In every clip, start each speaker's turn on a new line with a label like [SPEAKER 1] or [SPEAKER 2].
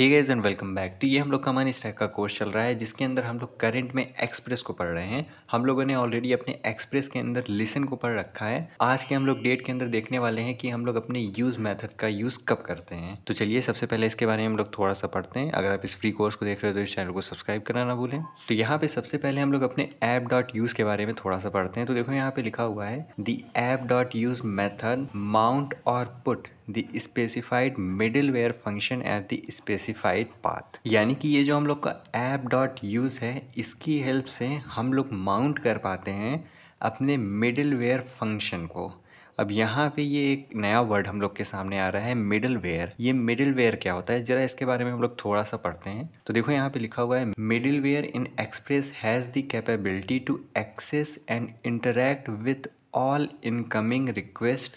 [SPEAKER 1] he guys and welcome back तो ये हम लोग का मनी स्टैक का कोर्स चल रहा है जिसके अंदर हम लोग करंट में एक्सप्रेस को पढ़ रहे हैं हम लोगों ने ऑलरेडी अपने एक्सप्रेस के अंदर लिसन को पढ़ रखा है आज के हम लोग डेट के अंदर देखने वाले हैं कि हम लोग अपने यूज मेथड का यूज कब करते हैं तो चलिए सबसे पहले इसके बारे में हम लोग थोड़ा सा पढ़ते हैं अगर आप इस फ्री कोर्स को देख रहे हो तो इस चैनल को सब्सक्राइब करना ना भूलें तो यहाँ पे सबसे पहले हम लोग अपने ऐप डॉट यूज के बारे में थोड़ा सा पढ़ते हैं तो देखो यहाँ पे लिखा हुआ है the app dot use method mount और put the specified middleware function at the specified path यानी कि ये जो हम लोग का ऐप डॉट यूज़ है इसकी हेल्प से हम लोग माउंट कर पाते हैं अपने मिडिल वेयर फंक्शन को अब यहाँ पे ये एक नया वर्ड हम लोग के सामने आ रहा है मिडिल वेयर ये मिडिल वेयर क्या होता है जरा इसके बारे में हम लोग थोड़ा सा पढ़ते हैं तो देखो यहाँ पे लिखा हुआ है middleware in Express has the capability to access and interact with all incoming request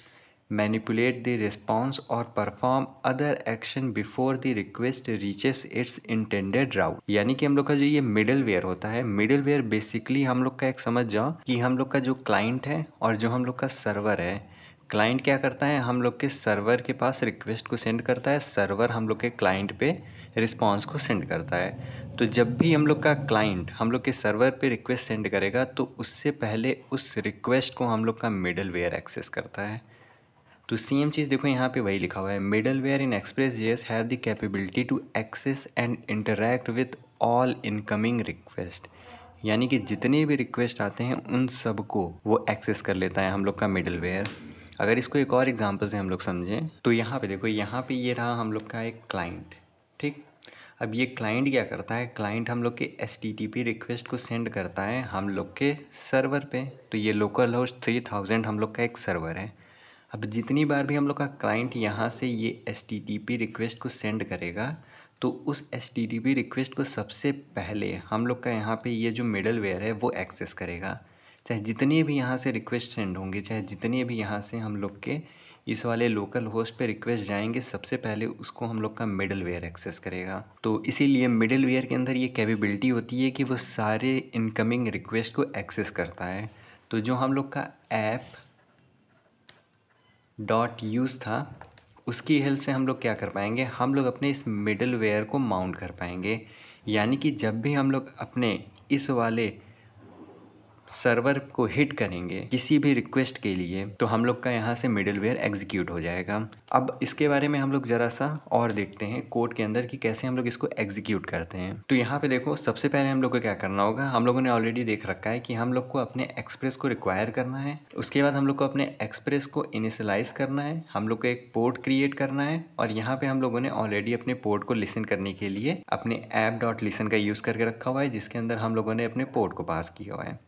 [SPEAKER 1] manipulate the response or perform other action before the request reaches its intended route यानी कि हम लोग का जो ये मिडल वेयर होता है middle where basically हम लोग का एक समझ जाओ कि हम लोग का जो क्लाइंट है और जो हम लोग का सर्वर है क्लाइंट क्या करता है हम लोग के सर्वर के पास रिक्वेस्ट को सेंड करता है सर्वर हम लोग के क्लाइंट पे रिस्पांस को सेंड करता है तो जब भी हम लोग का क्लाइंट हम लोग के सर्वर पे रिक्वेस्ट सेंड करेगा तो उससे पहले उस रिक्वेस्ट को हम लोग का मिडल वेयर एक्सेस करता है तो सेम चीज़ देखो यहाँ पे वही लिखा हुआ है middleware in Express JS have the capability to access and interact with all incoming request यानी कि जितने भी रिक्वेस्ट आते हैं उन सब को वो एक्सेस कर लेता है हम लोग का मिडल वेयर अगर इसको एक और एग्जाम्पल से हम लोग समझें तो यहाँ पे देखो यहाँ पे ये रहा हम लोग का एक क्लाइंट ठीक अब ये क्लाइंट क्या करता है क्लाइंट हम लोग के एस रिक्वेस्ट को सेंड करता है हम लोग के सर्वर पे तो ये लोकल हाउस थ्री थाउजेंड हम लोग का एक सर्वर है अब जितनी बार भी हम लोग का क्लाइंट यहाँ से ये एस रिक्वेस्ट को सेंड करेगा तो उस एस रिक्वेस्ट को सबसे पहले हम लोग का यहाँ पे ये जो मिडल वेयर है वो एक्सेस करेगा चाहे जितने भी यहाँ से रिक्वेस्ट सेंड होंगे चाहे जितने भी यहाँ से हम लोग के इस वाले लोकल होस्ट पे रिक्वेस्ट जाएंगे सबसे पहले उसको हम लोग का मिडल वेयर एक्सेस करेगा तो इसीलिए मिडल वेयर के अंदर ये कैपेबिलिटी होती है कि वो सारे इनकमिंग रिक्वेस्ट को एक्सेस करता है तो जो हम लोग का ऐप डॉट यूज़ था उसकी हेल्प से हम लोग क्या कर पाएंगे हम लोग अपने इस मिडल वेयर को माउंट कर पाएंगे यानी कि जब भी हम लोग अपने इस वाले सर्वर को हिट करेंगे किसी भी रिक्वेस्ट के लिए तो हम लोग का यहाँ से मिडलवेयर एग्जीक्यूट हो जाएगा अब इसके बारे में हम लोग ज़रा सा और देखते हैं कोड के अंदर कि कैसे हम लोग इसको एग्जीक्यूट करते हैं तो यहाँ पे देखो सबसे पहले हम लोग को क्या करना होगा हम लोगों ने ऑलरेडी देख रखा है कि हम लोग को अपने एक्सप्रेस को रिक्वायर करना है उसके बाद हम लोग को अपने एक्सप्रेस को इनिशलाइज करना है हम लोग को एक पोर्ट क्रिएट करना है और यहाँ पे हम लोगों ने ऑलरेडी अपने पोर्ट को लिसन करने के लिए अपने ऐप डॉट लिसन का यूज़ करके रखा हुआ है जिसके अंदर हम लोगों ने अपने पोर्ट को पास किया हुआ है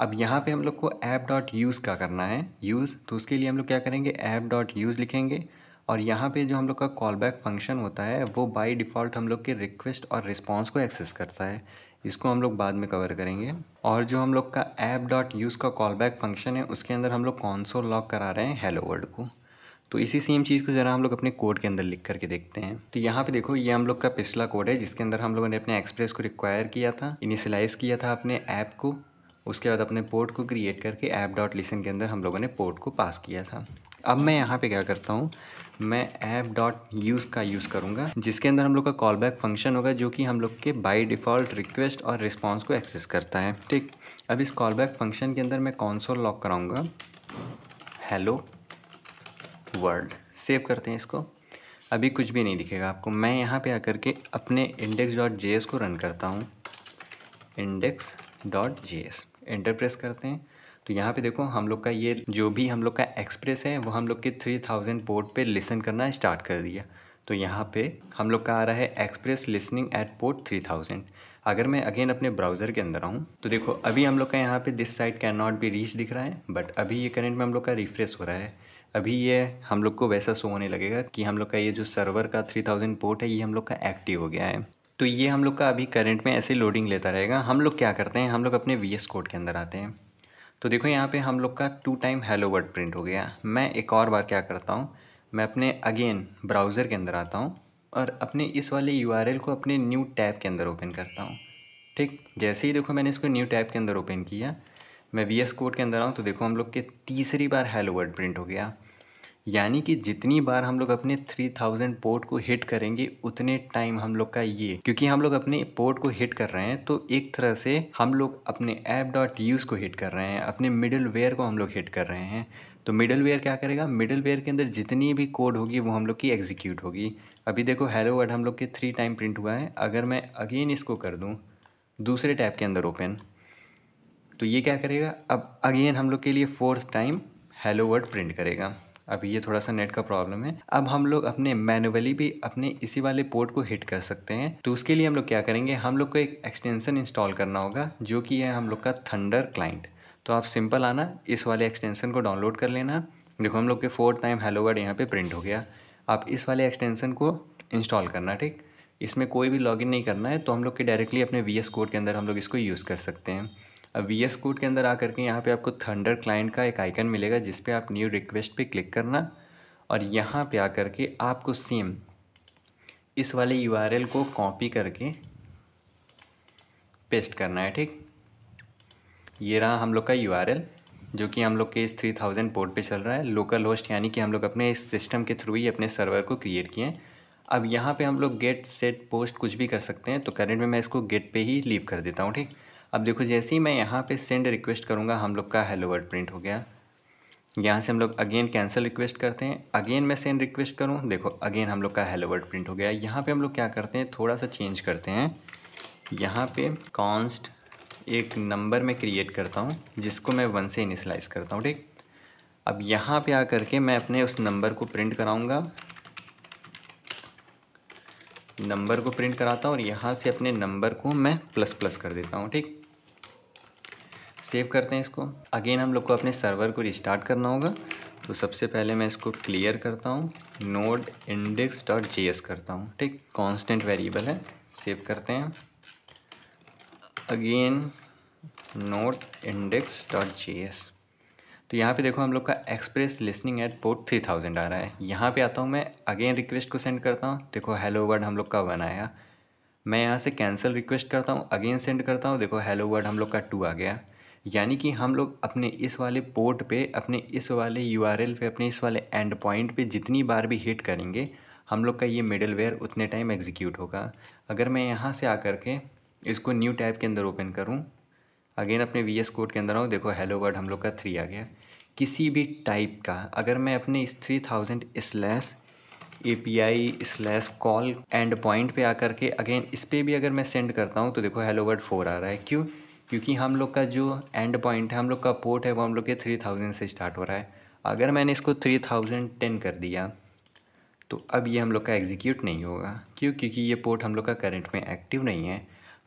[SPEAKER 1] अब यहाँ पे हम लोग को ऐप डॉट यूज़ का करना है यूज़ तो उसके लिए हम लोग क्या करेंगे ऐप डॉट यूज़ लिखेंगे और यहाँ पे जो हम लोग का कॉल बैक फंक्शन होता है वो बाई डिफ़ॉल्ट हम लोग के रिक्वेस्ट और रिस्पॉन्स को एक्सेस करता है इसको हम लोग बाद में कवर करेंगे और जो हम लोग का ऐप डॉट यूज़ का कॉल बैक फंक्शन है उसके अंदर हम लोग कॉन्सोल लॉक करा रहे हैं हेलो वर्ल्ड को तो इसी सेम चीज़ को ज़रा हम लोग अपने कोड के अंदर लिख करके देखते हैं तो यहाँ पे देखो ये हम लोग का पिछला कोड है जिसके अंदर हम लोगों ने अपने एक्सप्रेस को रिक्वायर किया था इनिशलाइज़ किया था अपने ऐप को उसके बाद अपने पोर्ट को क्रिएट करके ऐप डॉट लिसन के अंदर हम लोगों ने पोर्ट को पास किया था अब मैं यहाँ पे क्या करता हूँ मैं ऐप डॉट यूज़ का यूज़ करूँगा जिसके अंदर हम लोग का कॉल बैक फंक्शन होगा जो कि हम लोग के बाई डिफ़ॉल्ट रिक्वेस्ट और रिस्पॉन्स को एक्सेस करता है ठीक अब इस कॉल बैक फंक्शन के अंदर मैं कॉन्सोल लॉक कराऊँगा हेलो वर्ल्ड सेव करते हैं इसको अभी कुछ भी नहीं दिखेगा आपको मैं यहाँ पे आकर के अपने इंडेक्स डॉट जे को रन करता हूँ index dot J S enter press करते हैं तो यहाँ पे देखो हम लोग का ये जो भी हम लोग का एक्सप्रेस है वो हम लोग के थ्री थाउजेंड पोर्ट पे लिसन करना स्टार्ट कर दिया तो यहाँ पे हम लोग का आ रहा है Express listening at port three thousand अगर मैं अगेन अपने ब्राउज़र के अंदर आऊँ तो देखो अभी हम लोग का यहाँ पे this side can not be reach दिख रहा है बट अभी ये करेंट में हम लोग का रिफ्रेश हो रहा है अभी ये हम लोग को वैसा शो होने लगेगा कि हम लोग का ये जो सर्वर का थ्री थाउजेंड पोर्ट है ये हम लोग का एक्टिव हो गया है तो ये हम लोग का अभी करंट में ऐसे लोडिंग लेता रहेगा हम लोग क्या करते हैं हम लोग अपने वी कोड के अंदर आते हैं तो देखो यहाँ पे हम लोग का two time hello word print हो गया मैं एक और बार क्या करता हूँ मैं अपने अगेन ब्राउज़र के अंदर आता हूँ और अपने इस वाले यू को अपने न्यू टैब के अंदर ओपन करता हूँ ठीक जैसे ही देखो मैंने इसको न्यू टैब के अंदर ओपन किया मैं वी कोड के अंदर आऊँ तो देखो हम लोग के तीसरी बार हेलो वर्ड प्रिंट हो गया यानी कि जितनी बार हम लोग अपने 3000 पोर्ट को हिट करेंगे उतने टाइम हम लोग का ये क्योंकि हम लोग अपने पोर्ट को हिट कर रहे हैं तो एक तरह से हम लोग अपने ऐप डॉट यूज़ को हिट कर रहे हैं अपने मिडल वेयर को हम लोग हिट कर रहे हैं तो मिडल वेयर क्या करेगा मिडल वेयर के अंदर जितनी भी कोड होगी वो हम लोग की एग्जीक्यूट होगी अभी देखो हेलो वर्ड हम लोग के थ्री टाइम प्रिंट हुआ है अगर मैं अगेन इसको कर दूँ दूसरे टैप के अंदर ओपन तो ये क्या करेगा अब अगेन हम लोग के लिए fourth time hello word print करेगा अब ये थोड़ा सा नेट का प्रॉब्लम है अब हम लोग अपने मैनुअली भी अपने इसी वाले पोर्ट को हिट कर सकते हैं तो उसके लिए हम लोग क्या करेंगे हम लोग को एक एक्सटेंसन इंस्टॉल करना होगा जो कि है हम लोग का थंडर क्लाइंट तो आप सिंपल आना इस वाले एक्सटेंसन को डाउनलोड कर लेना देखो हम लोग के फोर्थ टाइम हेलो वर्ड यहाँ पर प्रिंट हो गया आप इस वाले एक्सटेंसन को इंस्टॉल करना ठीक इसमें कोई भी लॉगिन नहीं करना है तो हम लोग के डायरेक्टली अपने वी एस कोड के अंदर हम लोग इसको यूज़ कर सकते हैं अब वी एस कोड के अंदर आ करके यहाँ पे आपको थंडर क्लाइंट का एक आइकन मिलेगा जिस पे आप न्यू रिक्वेस्ट पे क्लिक करना और यहाँ पे आ करके आपको सेम इस वाले यू को कॉपी करके पेस्ट करना है ठीक ये रहा हम लोग का यू जो कि हम लोग के इस थ्री थाउजेंड पोर्ट पे चल रहा है लोकल होस्ट यानी कि हम लोग अपने इस सिस्टम के थ्रू ही अपने सर्वर को क्रिएट किए हैं अब यहाँ पे हम लोग गेट सेट पोस्ट कुछ भी कर सकते हैं तो करेंट में मैं इसको गेट पे ही लीव कर देता हूँ ठीक अब देखो जैसे ही मैं यहाँ पे सेंड रिक्वेस्ट करूँगा हम लोग का हेलो वर्ड प्रिंट हो गया यहाँ से हम लोग अगेन कैंसिल रिक्वेस्ट करते हैं अगेन मैं सेंड रिक्वेस्ट करूँ देखो अगेन हम लोग का हेलो वर्ड प्रिंट हो गया यहाँ पे हम लोग क्या करते हैं थोड़ा सा चेंज करते हैं यहाँ पे कॉन्स्ट एक नंबर में क्रिएट करता हूँ जिसको मैं वन से इनिशलाइज करता हूँ ठीक अब यहाँ पर आ करके मैं अपने उस नंबर को प्रिंट कराऊँगा नंबर को प्रिंट कराता हूँ और यहाँ से अपने नंबर को मैं प्लस प्लस कर देता हूँ ठीक सेव करते हैं इसको अगेन हम लोग को अपने सर्वर को रिस्टार्ट करना होगा तो सबसे पहले मैं इसको क्लियर करता हूँ node index dot J S करता हूँ ठीक कांस्टेंट वेरिएबल है सेव करते हैं again node index dot J S तो यहाँ पे देखो हम लोग का Express listening at port three thousand आ रहा है यहाँ पे आता हूँ मैं अगेन रिक्वेस्ट को सेंड करता हूँ देखो हेलो वर्ड हम लोग का वन आया मैं यहाँ से कैंसिल रिक्वेस्ट करता हूँ अगेन सेंड करता हूँ देखो हेलो वर्ड हम लोग का टू आ गया यानी कि हम लोग अपने इस वाले पोर्ट पे अपने इस वाले यू पे अपने इस वाले एंड पॉइंट पे जितनी बार भी हिट करेंगे हम लोग का ये वेयर उतने टाइम एग्जीक्यूट होगा अगर मैं यहाँ से आकर के इसको न्यू टैब के अंदर ओपन करूँ अगेन अपने वी एस कोड के अंदर आऊँ देखो हेलो वर्ड हम लोग का थ्री आ गया किसी भी टाइप का अगर मैं अपने इस three thousand slash A P I slash call endpoint पे आकर के अगेन इस पर भी अगर मैं सेंड करता हूँ तो देखो हेलो वर्ड फोर आ रहा है क्यों क्योंकि हम लोग का जो एंड पॉइंट है हम लोग का पोर्ट है वो हम लोग के थ्री थाउजेंड से स्टार्ट हो रहा है अगर मैंने इसको थ्री थाउजेंड टेन कर दिया तो अब ये हम लोग का एग्जीक्यूट नहीं होगा क्यों क्योंकि ये पोर्ट हम लोग का करेंट में एक्टिव नहीं है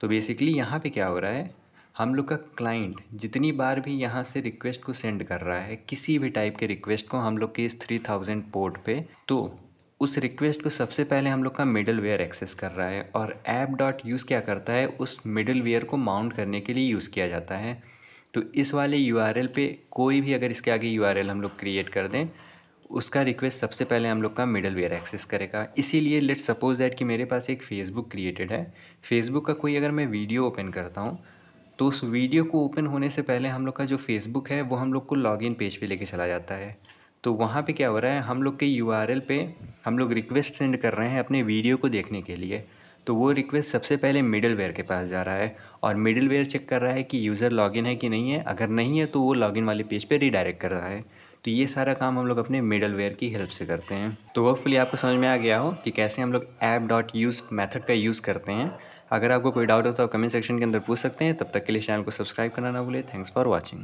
[SPEAKER 1] तो बेसिकली यहाँ पर क्या हो रहा है हम लोग का क्लाइंट जितनी बार भी यहाँ से रिक्वेस्ट को सेंड कर रहा है किसी भी टाइप के रिक्वेस्ट को हम लोग के इस थ्री थाउजेंड पोर्ट पे तो उस रिक्वेस्ट को सबसे पहले हम लोग का मिडल वेयर एक्सेस कर रहा है और ऐप डॉट यूज़ क्या करता है उस मिडल वेयर को माउंट करने के लिए यूज़ किया जाता है तो इस वाले यू पे कोई भी अगर इसके आगे यू हम लोग क्रिएट कर दें उसका रिक्वेस्ट सबसे पहले हम लोग का मिडल वेयर एक्सेस करेगा इसीलिए लेट सपोज दैट कि मेरे पास एक फेसबुक क्रिएटेड है फेसबुक का कोई अगर मैं वीडियो ओपन करता हूँ तो उस वीडियो को ओपन होने से पहले हम लोग का जो फेसबुक है वो हम लोग को लॉगिन पेज पे लेके चला जाता है तो वहाँ पे क्या हो रहा है हम लोग के यू पे हम लोग रिक्वेस्ट सेंड कर रहे हैं अपने वीडियो को देखने के लिए तो वो रिक्वेस्ट सबसे पहले मिडलवेयर के पास जा रहा है और मिडलवेयर चेक कर रहा है कि यूज़र लॉगिन है कि नहीं है अगर नहीं है तो वो लॉगिन वाले पेज पे रिडायरेक्ट कर रहा है तो ये सारा काम हम लोग अपने मिडलवेयर की हेल्प से करते हैं तो होपफुली आपको समझ में आ गया हो कि कैसे हम लोग ऐप डॉट यूज़ मैथड का यूज़ करते हैं अगर आपको कोई डाउट हो तो आप कमेंट सेक्शन के अंदर पूछ सकते हैं तब तक के लिए चैनल को सब्सक्राइब करना ना भूलें थैंक्स फॉर वॉचिंग